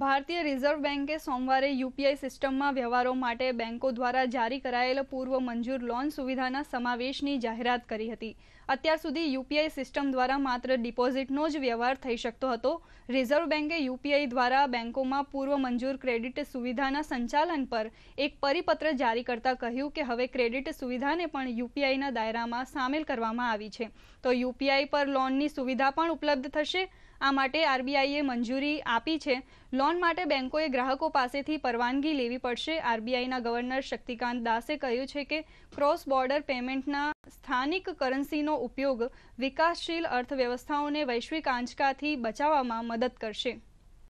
ભારતીય રિઝર્વ બેન્કે સોમવારે યુપીઆઈ સિસ્ટમમાં વ્યવહારો માટે બેન્કો દ્વારા જારી કરાયેલ પૂર્વ મંજૂર લોન સુવિધાના સમાવેશની જાહેરાત કરી હતી અત્યાર સુધી યુપીઆઈ સિસ્ટમ દ્વારા માત્ર ડિપોઝિટનો જ વ્યવહાર થઈ શકતો હતો રિઝર્વ બેન્કે યુપીઆઈ દ્વારા બેન્કોમાં પૂર્વ મંજૂર ક્રેડિટ સુવિધાના સંચાલન પર એક પરિપત્ર જારી કરતા કહ્યું કે હવે ક્રેડિટ સુવિધાને પણ યુપીઆઈના દાયરામાં સામેલ કરવામાં આવી છે તો યુપીઆઈ પર લોનની સુવિધા પણ ઉપલબ્ધ થશે આ માટે આરબીઆઈએ મંજૂરી આપી છે લોન માટે બેંકોએ ગ્રાહકો પાસેથી પરવાનગી લેવી પડશે આરબીઆઈના ગવર્નર શક્તિકાંત દાસે કહ્યું છે કે ક્રોસ બોર્ડર પેમેન્ટના સ્થાનિક કરન્સીનો ઉપયોગ વિકાસશીલ અર્થવ્યવસ્થાઓને વૈશ્વિક આંચકાથી બચાવવામાં મદદ કરશે